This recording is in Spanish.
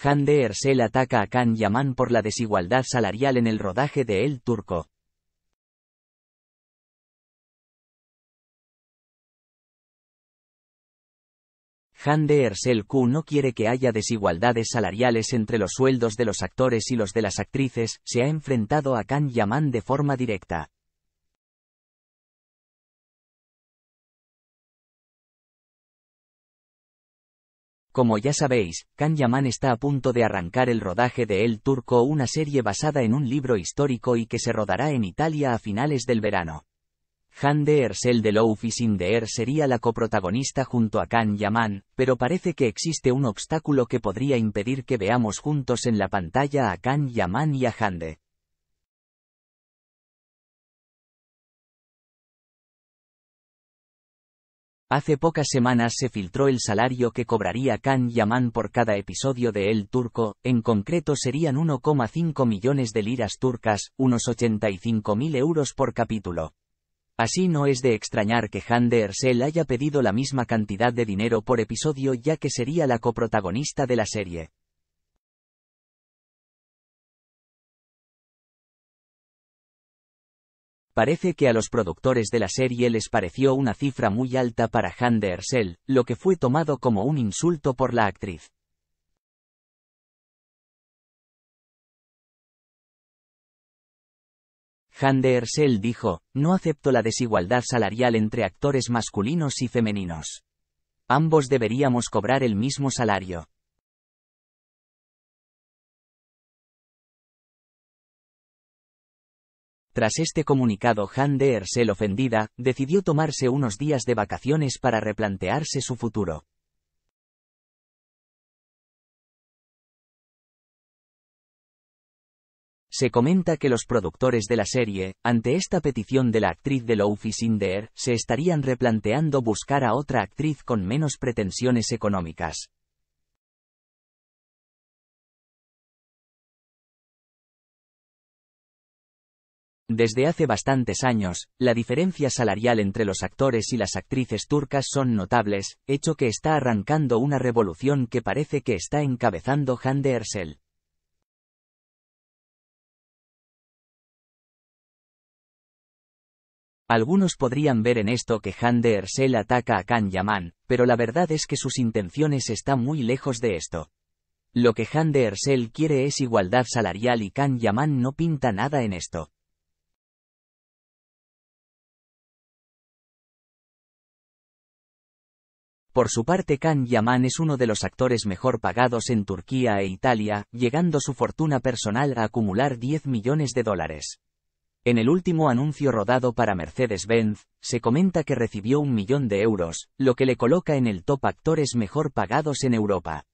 Han de Ersel ataca a Khan Yaman por la desigualdad salarial en el rodaje de El Turco. Han de Ersel Q no quiere que haya desigualdades salariales entre los sueldos de los actores y los de las actrices, se ha enfrentado a Khan Yaman de forma directa. Como ya sabéis, Kan Yaman está a punto de arrancar el rodaje de El Turco, una serie basada en un libro histórico y que se rodará en Italia a finales del verano. Hande Ersel de de Er sería la coprotagonista junto a Kan Yaman, pero parece que existe un obstáculo que podría impedir que veamos juntos en la pantalla a Kan Yaman y a Hande. Hace pocas semanas se filtró el salario que cobraría Khan Yaman por cada episodio de El Turco, en concreto serían 1,5 millones de liras turcas, unos 85.000 euros por capítulo. Así no es de extrañar que Han de Ersel haya pedido la misma cantidad de dinero por episodio ya que sería la coprotagonista de la serie. Parece que a los productores de la serie les pareció una cifra muy alta para Han de Ersel, lo que fue tomado como un insulto por la actriz. Han de Ersel dijo, no acepto la desigualdad salarial entre actores masculinos y femeninos. Ambos deberíamos cobrar el mismo salario. Tras este comunicado Han de Ersel ofendida, decidió tomarse unos días de vacaciones para replantearse su futuro. Se comenta que los productores de la serie, ante esta petición de la actriz de Lofi Sinder, se estarían replanteando buscar a otra actriz con menos pretensiones económicas. Desde hace bastantes años, la diferencia salarial entre los actores y las actrices turcas son notables, hecho que está arrancando una revolución que parece que está encabezando Hande Ersel. Algunos podrían ver en esto que Hande Ersel ataca a Khan Yaman, pero la verdad es que sus intenciones están muy lejos de esto. Lo que Hande Ersel quiere es igualdad salarial y Khan Yaman no pinta nada en esto. Por su parte Can Yaman es uno de los actores mejor pagados en Turquía e Italia, llegando su fortuna personal a acumular 10 millones de dólares. En el último anuncio rodado para Mercedes-Benz, se comenta que recibió un millón de euros, lo que le coloca en el top actores mejor pagados en Europa.